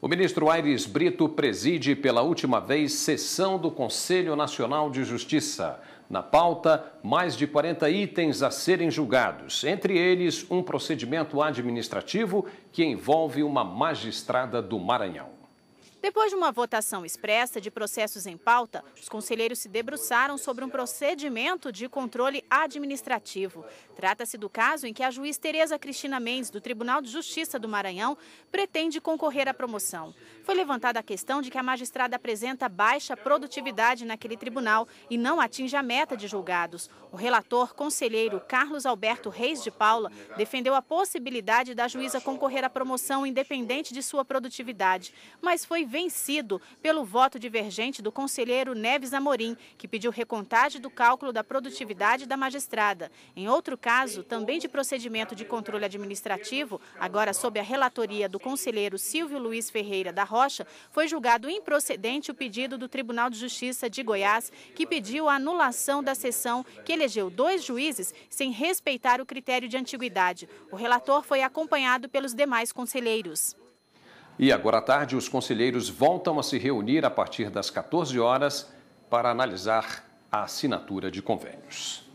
O ministro Aires Brito preside pela última vez sessão do Conselho Nacional de Justiça. Na pauta, mais de 40 itens a serem julgados, entre eles um procedimento administrativo que envolve uma magistrada do Maranhão. Depois de uma votação expressa de processos em pauta, os conselheiros se debruçaram sobre um procedimento de controle administrativo. Trata-se do caso em que a juiz Tereza Cristina Mendes, do Tribunal de Justiça do Maranhão, pretende concorrer à promoção. Foi levantada a questão de que a magistrada apresenta baixa produtividade naquele tribunal e não atinge a meta de julgados. O relator conselheiro Carlos Alberto Reis de Paula defendeu a possibilidade da juíza concorrer à promoção independente de sua produtividade, mas foi vencido pelo voto divergente do conselheiro Neves Amorim, que pediu recontagem do cálculo da produtividade da magistrada. Em outro caso, também de procedimento de controle administrativo, agora sob a relatoria do conselheiro Silvio Luiz Ferreira da Rocha, foi julgado improcedente o pedido do Tribunal de Justiça de Goiás, que pediu a anulação da sessão que elegeu dois juízes sem respeitar o critério de antiguidade. O relator foi acompanhado pelos demais conselheiros. E agora à tarde, os conselheiros voltam a se reunir a partir das 14 horas para analisar a assinatura de convênios.